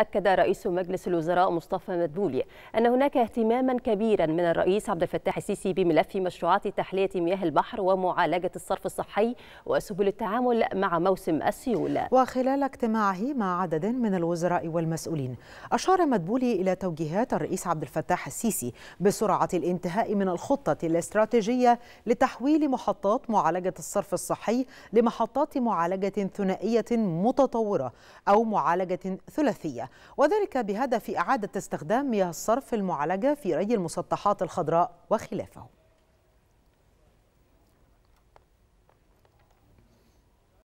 أكد رئيس مجلس الوزراء مصطفى مدبولي أن هناك اهتماما كبيرا من الرئيس عبد الفتاح السيسي بملف مشروعات تحلية مياه البحر ومعالجة الصرف الصحي وسبل التعامل مع موسم السيول وخلال اجتماعه مع عدد من الوزراء والمسؤولين أشار مدبولي إلى توجيهات الرئيس عبد الفتاح السيسي بسرعة الانتهاء من الخطة الاستراتيجية لتحويل محطات معالجة الصرف الصحي لمحطات معالجة ثنائية متطورة أو معالجة ثلاثية وذلك بهدف إعادة استخدام مياه الصرف المعالجة في ري المسطحات الخضراء وخلافه